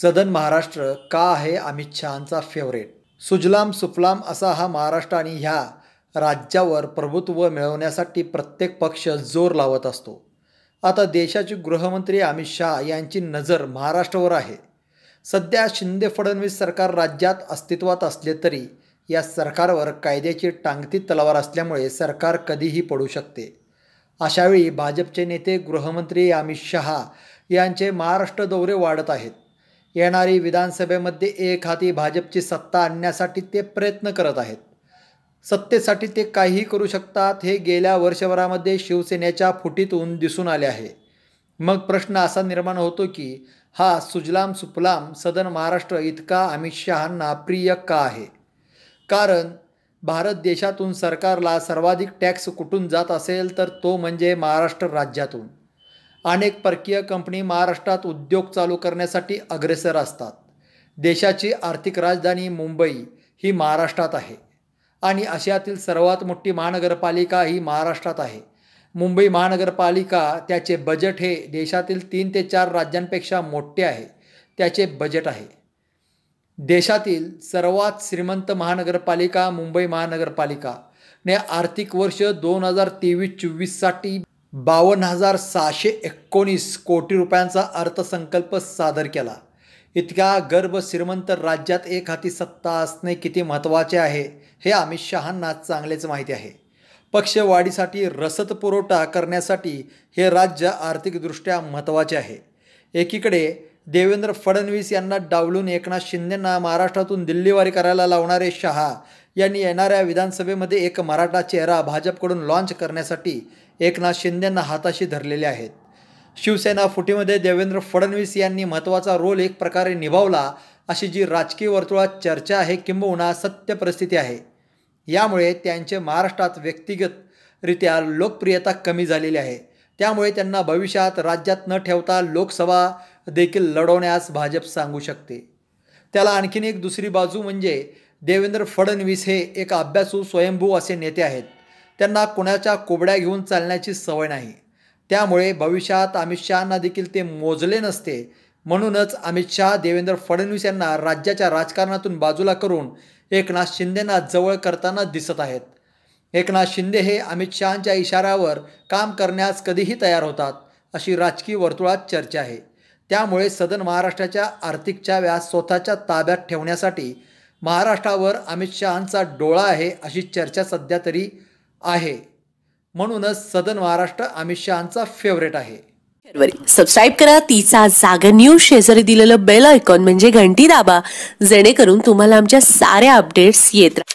सदन महाराष्ट्र का आहे अमित शहाचा फेवरेट सुजलाम सुफलाम असा हा महाराष्ट्र आणि ह्या राज्यावर प्रभुत्व मिळवण्यासाठी प्रत्येक पक्ष जोर लावत असतो आता देशाचे गृहमंत्री अमित शहा यांची नजर महाराष्ट्रावर आहे सध्या शिंदे फडणवीस सरकार राज्यात अस्तित्वात असले तरी या सरकारवर कायद्याची टांगती तलवार असल्यामुळे सरकार कधीही पडू शकते अशावेळी भाजपचे नेते गृहमंत्री अमित शहा यांचे महाराष्ट्र दौरे वाढत आहेत येणारी विधानसभेमध्ये एक हाती भाजपची सत्ता आणण्यासाठी ते प्रयत्न करत आहेत सत्तेसाठी ते काहीही करू शकतात हे गेल्या वर्षभरामध्ये शिवसेनेच्या फुटीतून दिसून आले आहे मग प्रश्न असा निर्माण होतो की हा सुजलाम सुफलाम सदन महाराष्ट्र इतका अमित शहांना प्रिय का आहे कारण भारत देशातून सरकारला सर्वाधिक टॅक्स कुठून जात असेल तर तो म्हणजे महाराष्ट्र राज्यातून अनेक परकीय कंपनी महाराष्ट्रात उद्योग चालू करण्यासाठी अग्रेसर असतात देशाची आर्थिक राजधानी मुंबई ही महाराष्ट्रात आहे आणि आशियातील सर्वात मोठी महानगरपालिका ही महाराष्ट्रात आहे मुंबई महानगरपालिका त्याचे बजेट हे देशातील तीन ते चार राज्यांपेक्षा मोठे आहे त्याचे बजेट आहे देशातील सर्वात श्रीमंत महानगरपालिका मुंबई महानगरपालिका ने आर्थिक वर्ष दोन हजार तेवीस चोवीससाठी बावन्न हजार सहाशे एकोणीस कोटी रुपयांचा अर्थसंकल्प सादर केला इतक्या गर्भ श्रीमंत राज्यात एक हाती सत्ता असणे किती महत्त्वाचे आहे हे अमित शहांना चांगलेच माहिती आहे पक्षवाढीसाठी रसद पुरवठा करण्यासाठी हे राज्य आर्थिकदृष्ट्या महत्त्वाचे आहे एकीकडे देवेंद्र फडणवीस यांना डावलून एकनाथ शिंदेंना महाराष्ट्रातून दिल्लीवारी करायला लावणारे शहा यांनी येणाऱ्या विधानसभेमध्ये एक मराठा चेहरा भाजपकडून लॉन्च करण्यासाठी एकनाथ शिंदेंना हाताशी धरलेले आहेत शिवसेना फुटीमध्ये देवेंद्र फडणवीस यांनी महत्त्वाचा रोल एक प्रकारे निभावला अशी जी राजकीय वर्तुळात चर्चा आहे किंबहुना सत्य परिस्थिती आहे यामुळे त्यांचे महाराष्ट्रात व्यक्तिगतरित्या लोकप्रियता कमी झालेली आहे त्यामुळे त्यांना भविष्यात राज्यात न ठेवता लोकसभा देखील लढवण्यास भाजप सांगू शकते त्याला आणखीन एक दुसरी बाजू म्हणजे देवेंद्र फडणवीस हे एक अभ्यासू स्वयंभू असे नेते आहेत त्यांना कुणाच्या कोबड्या घेऊन चालण्याची सवय नाही त्यामुळे भविष्यात अमित शहाना देखील ते मोजले नसते म्हणूनच अमित शहा देवेंद्र फडणवीस यांना राज्याच्या राजकारणातून बाजूला करून एकनाथ शिंदेंना जवळ करताना दिसत आहेत एकनाथ शिंदे हे अमित शहाच्या इशाऱ्यावर काम करण्यास कधीही तयार होतात अशी राजकीय वर्तुळात चर्चा आहे त्यामुळे सदन महाराष्ट्राच्या आर्थिक चाव्या स्वतःच्या ताब्यात ठेवण्यासाठी महाराष्ट्रावर अमित शहांचा डोळा आहे अशी चर्चा सध्या तरी आहे म्हणूनच सदन महाराष्ट्र अमित शहांचा फेवरेट आहे सबस्क्राईब करा तिचा जागा न्यूज शेजारी दिलेलं बेल आयकॉन म्हणजे घंटी दाबा जेणेकरून तुम्हाला आमच्या साऱ्या अपडेट्स येत